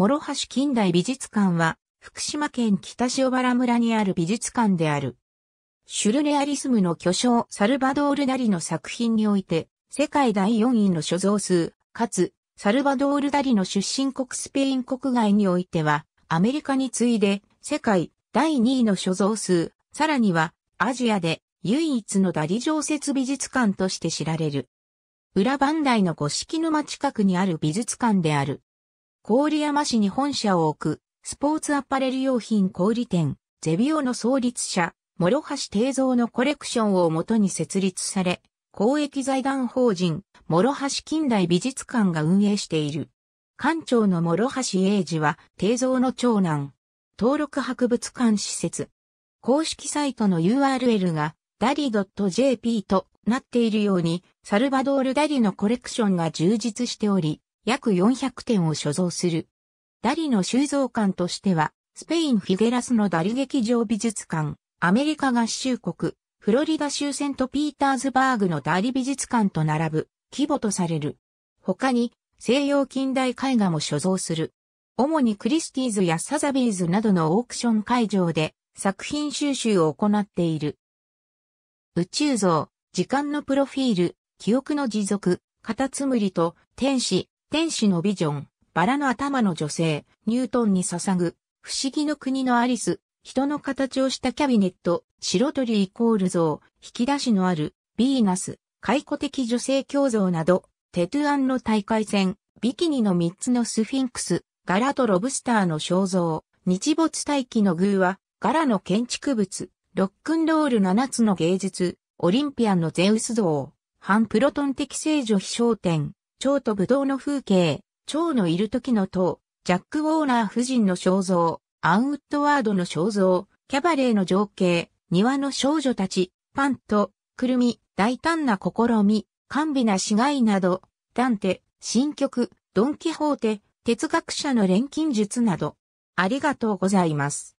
諸橋近代美術館は、福島県北塩原村にある美術館である。シュルレアリスムの巨匠サルバドール・ダリの作品において、世界第4位の所蔵数、かつ、サルバドール・ダリの出身国スペイン国外においては、アメリカに次いで、世界第2位の所蔵数、さらには、アジアで唯一のダリ常設美術館として知られる。裏磐梯の五色沼近くにある美術館である。郡山市に本社を置く、スポーツアパレル用品小売店、ゼビオの創立者、諸橋定蔵のコレクションをもとに設立され、公益財団法人、諸橋近代美術館が運営している。館長の諸橋英二は、定蔵の長男。登録博物館施設。公式サイトの URL が、ダリ .jp となっているように、サルバドール・ダリのコレクションが充実しており、約400点を所蔵する。ダリの収蔵館としては、スペイン・フィゲラスのダリ劇場美術館、アメリカ合衆国、フロリダ州セントピーターズバーグのダリ美術館と並ぶ規模とされる。他に西洋近代絵画も所蔵する。主にクリスティーズやサザビーズなどのオークション会場で作品収集を行っている。宇宙像、時間のプロフィール、記憶の持続、カタツムリと天使、天使のビジョン、バラの頭の女性、ニュートンに捧ぐ、不思議の国のアリス、人の形をしたキャビネット、白鳥イコール像、引き出しのある、ヴィーナス、解雇的女性胸像など、テトゥアンの大会戦、ビキニの3つのスフィンクス、柄とロブスターの肖像、日没大気の偶話、柄の建築物、ロックンロール7つの芸術、オリンピアンのゼウス像、反プロトン的聖女飛翔展、蝶とぶどうの風景、蝶のいる時の塔、ジャック・ウォーナー夫人の肖像、アンウッドワードの肖像、キャバレーの情景、庭の少女たち、パンと、くるみ、大胆な試み、甘美な死骸など、ダンテ、新曲、ドン・キホーテ、哲学者の錬金術など、ありがとうございます。